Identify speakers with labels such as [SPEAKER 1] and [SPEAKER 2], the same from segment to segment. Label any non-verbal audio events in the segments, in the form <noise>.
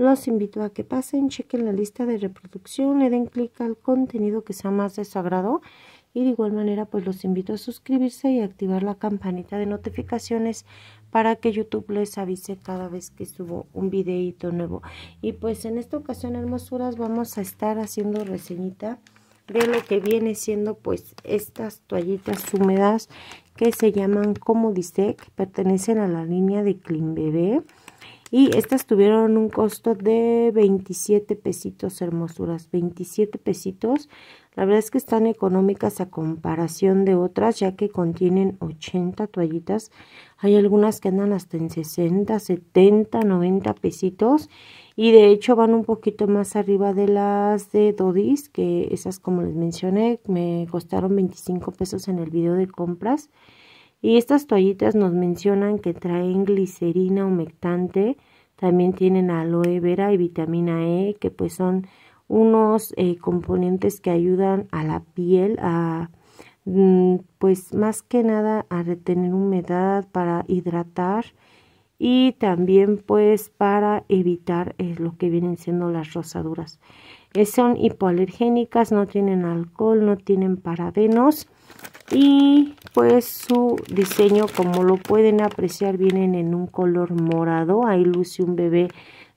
[SPEAKER 1] los invito a que pasen, chequen la lista de reproducción, le den clic al contenido que sea más de su agrado y de igual manera pues los invito a suscribirse y activar la campanita de notificaciones para que YouTube les avise cada vez que subo un videito nuevo. Y pues en esta ocasión hermosuras vamos a estar haciendo reseñita de lo que viene siendo pues estas toallitas húmedas que se llaman como Comodisec, pertenecen a la línea de Clean Bebé. Y estas tuvieron un costo de 27 pesitos, hermosuras. 27 pesitos. La verdad es que están económicas a comparación de otras, ya que contienen 80 toallitas. Hay algunas que andan hasta en 60, 70, 90 pesitos. Y de hecho van un poquito más arriba de las de Dodis, que esas como les mencioné, me costaron 25 pesos en el video de compras. Y estas toallitas nos mencionan que traen glicerina humectante, también tienen aloe vera y vitamina E, que pues son unos eh, componentes que ayudan a la piel a mm, pues más que nada a retener humedad para hidratar y también pues para evitar eh, lo que vienen siendo las rosaduras. Eh, son hipoalergénicas, no tienen alcohol, no tienen parabenos y pues su diseño como lo pueden apreciar vienen en un color morado ahí luce un bebé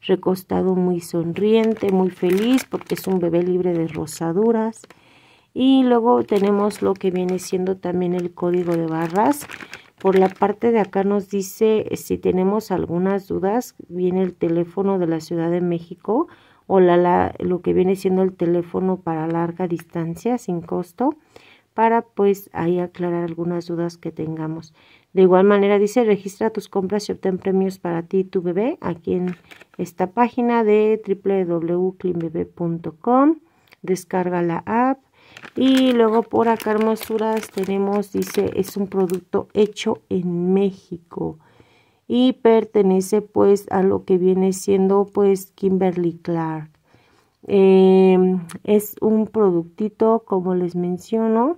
[SPEAKER 1] recostado muy sonriente muy feliz porque es un bebé libre de rosaduras y luego tenemos lo que viene siendo también el código de barras por la parte de acá nos dice eh, si tenemos algunas dudas viene el teléfono de la Ciudad de México o la, lo que viene siendo el teléfono para larga distancia sin costo para pues ahí aclarar algunas dudas que tengamos. De igual manera dice, registra tus compras y obtén premios para ti y tu bebé aquí en esta página de www.cleanbebe.com. Descarga la app. Y luego por acá hermosuras tenemos, dice, es un producto hecho en México y pertenece pues a lo que viene siendo pues Kimberly Clark. Em, es un productito, como les menciono,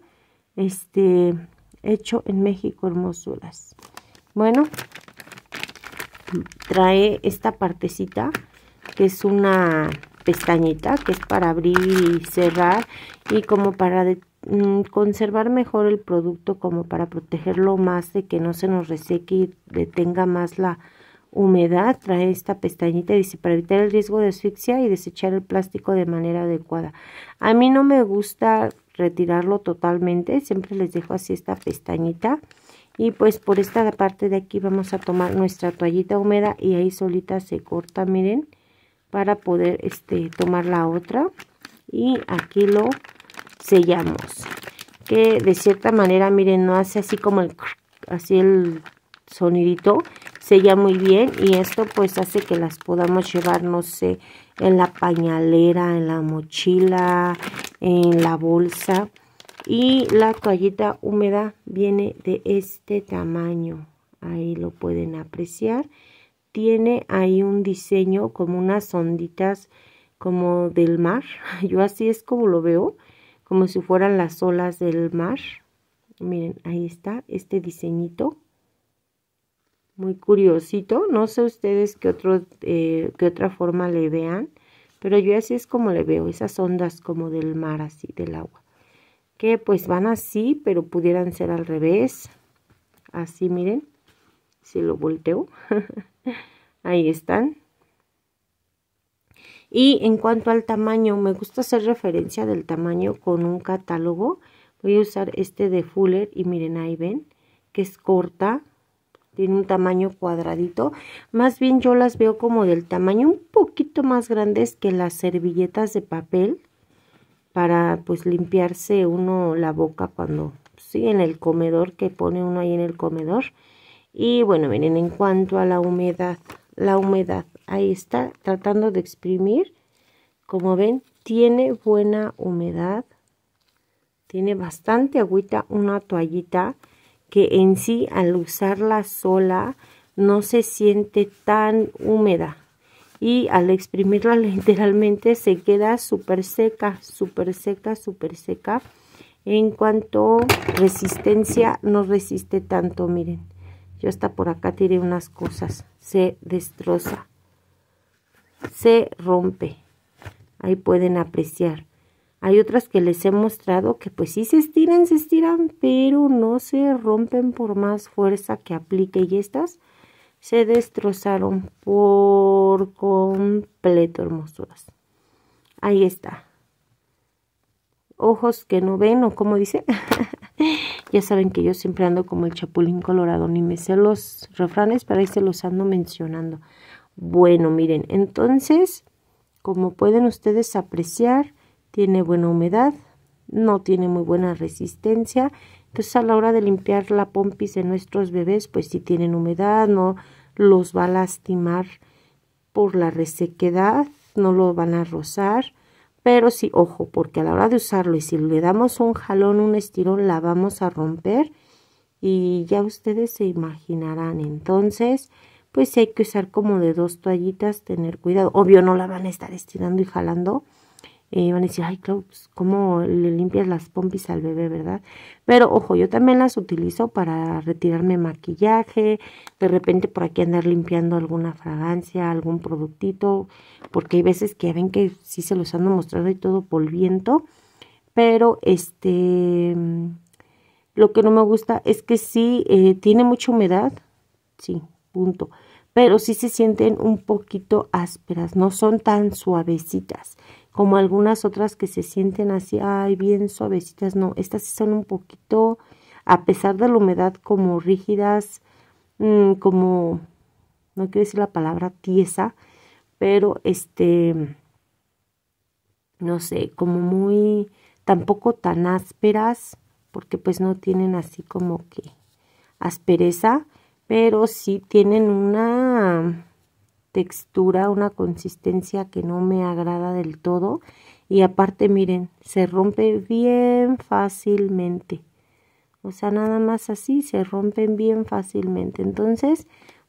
[SPEAKER 1] este, hecho en México, hermosuras. Bueno, trae esta partecita que es una pestañita que es para abrir y cerrar y como para mm, conservar mejor el producto como para protegerlo más de que no se nos reseque y detenga más la humedad trae esta pestañita dice para evitar el riesgo de asfixia y desechar el plástico de manera adecuada a mí no me gusta retirarlo totalmente siempre les dejo así esta pestañita y pues por esta parte de aquí vamos a tomar nuestra toallita húmeda y ahí solita se corta miren para poder este tomar la otra y aquí lo sellamos que de cierta manera miren no hace así como el así el sonidito sella muy bien y esto pues hace que las podamos llevar no sé en la pañalera en la mochila en la bolsa. Y la toallita húmeda viene de este tamaño. Ahí lo pueden apreciar. Tiene ahí un diseño como unas onditas como del mar. <laughs> Yo así es como lo veo, como si fueran las olas del mar. Miren, ahí está este diseñito. Muy curiosito. No sé ustedes qué, otro, eh, qué otra forma le vean. Pero yo así es como le veo, esas ondas como del mar, así, del agua. Que pues van así, pero pudieran ser al revés. Así, miren. Si lo volteo. <laughs> Ahí están. Y en cuanto al tamaño, me gusta hacer referencia del tamaño con un catálogo. Voy a usar este de Fuller y miren, ahí ven, que es corta, tiene un tamaño cuadradito. Más bien yo las veo como del tamaño un poquito más grandes que las servilletas de papel para pues limpiarse uno la boca cuando, sí, en el comedor que pone uno ahí en el comedor. Y bueno, miren, en cuanto a la humedad, la humedad, ahí está, tratando de exprimir. Como ven, tiene buena humedad. Tiene bastante agüita, una toallita que en sí al usarla sola no se siente tan húmeda y al exprimirla <laughs> literalmente se queda súper seca, súper seca, súper seca. En cuanto resistencia, no resiste tanto, miren. Yo hasta por acá tiré unas cosas. Se destroza. Se rompe. Ahí pueden apreciar. Hay otras que les he mostrado que pues sí se estiran, se estiran, pero no se rompen por más fuerza que aplique y estas se destrozaron por completo, hermosuras. Ahí está. Ojos que no ven o como dice. <laughs> ya saben que yo siempre ando como el chapulín colorado, ni me sé los refranes, pero ahí se los ando mencionando. Bueno, miren, entonces, como pueden ustedes apreciar, tiene buena humedad, no tiene muy buena resistencia. Entonces a la hora de limpiar la pompis de nuestros bebés, pues si tienen humedad, no los va a lastimar por la resequedad, no lo van a rozar. Pero sí, ojo, porque a la hora de usarlo y si le damos un jalón, un estirón, la vamos a romper y ya ustedes se imaginarán. Entonces, pues hay que usar como de dos toallitas, tener cuidado. Obvio no la van a estar estirando y jalando y van a decir, ay, pues, ¿cómo le limpias las pompis al bebé, verdad? Pero ojo, yo también las utilizo para retirarme maquillaje, de repente por aquí andar limpiando alguna fragancia, algún productito, porque hay veces que ven que sí se los han mostrando y todo polviento, pero este, lo que no me gusta es que sí eh, tiene mucha humedad, sí, punto. Pero sí se sienten un poquito ásperas, no son tan suavecitas como algunas otras que se sienten así, ay, bien suavecitas, no, estas son un poquito, a pesar de la humedad, como rígidas, mm, como, no quiero decir la palabra tiesa, pero este, no sé, como muy, tampoco tan ásperas, porque pues no tienen así como que aspereza, pero sí tienen una textura, una consistencia que no me agrada del todo. Y aparte, miren, se rompe bien fácilmente. O sea, nada más así, se rompen bien fácilmente. Entonces,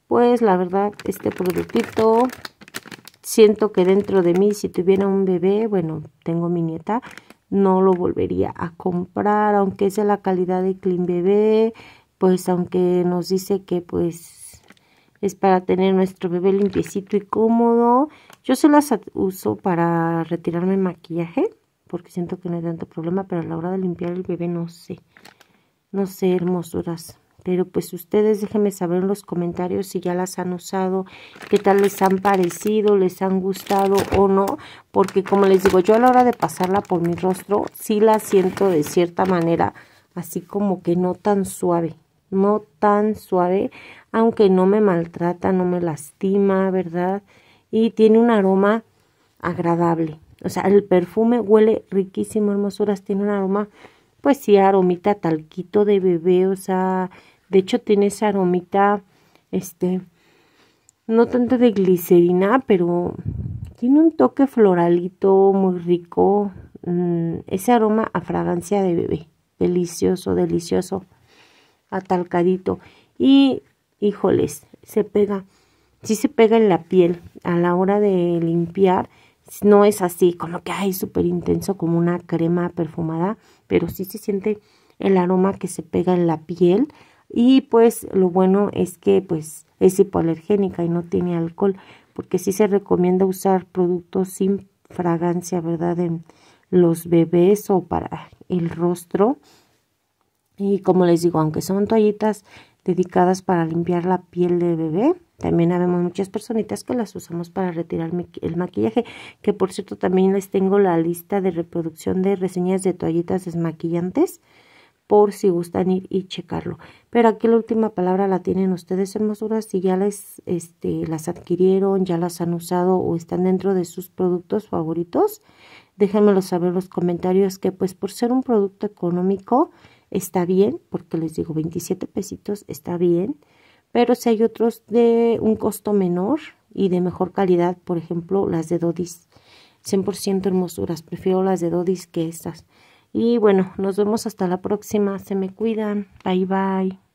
[SPEAKER 1] pues la verdad, este productito, siento que dentro de mí, si tuviera un bebé, bueno, tengo mi nieta, no lo volvería a comprar, aunque es de la calidad de Clean Bebé, pues aunque nos dice que pues es para tener nuestro bebé limpiecito y cómodo. Yo se las uso para retirarme maquillaje, porque siento que no hay tanto problema, pero a la hora de limpiar el bebé no sé, no sé, hermosuras. Pero pues ustedes déjenme saber en los comentarios si ya las han usado, qué tal les han parecido, les han gustado o no. Porque como les digo, yo a la hora de pasarla por mi rostro, sí la siento de cierta manera, así como que no tan suave no tan suave aunque no me maltrata, no me lastima, ¿verdad? Y tiene un aroma agradable. O sea, el perfume huele riquísimo, hermosuras, tiene un aroma, pues sí, aromita talquito de bebé, o sea, de hecho tiene esa aromita, este, no tanto de glicerina, pero tiene un toque floralito muy rico, mm, ese aroma a fragancia de bebé, delicioso, delicioso, atalcadito. Y híjoles, se pega, sí se pega en la piel a la hora de limpiar. No es así, como que hay súper intenso, como una crema perfumada, pero sí se siente el aroma que se pega en la piel. Y pues lo bueno es que pues es hipoalergénica y no tiene alcohol, porque sí se recomienda usar productos sin fragancia, ¿verdad? En los bebés o para el rostro. Y como les digo, aunque son toallitas dedicadas para limpiar la piel de bebé. También habemos muchas personitas que las usamos para retirar el maquillaje, que por cierto también les tengo la lista de reproducción de reseñas de toallitas desmaquillantes por si gustan ir y checarlo. Pero aquí la última palabra la tienen ustedes hermosuras si ya les este, las adquirieron, ya las han usado o están dentro de sus productos favoritos. Déjenmelo saber en los comentarios que pues por ser un producto económico está bien, porque les digo 27 pesitos está bien, pero si hay otros de un costo menor y de mejor calidad, por ejemplo las de Dodis, 100% hermosuras, prefiero las de Dodis que estas. Y bueno, nos vemos hasta la próxima, se me cuidan, bye bye.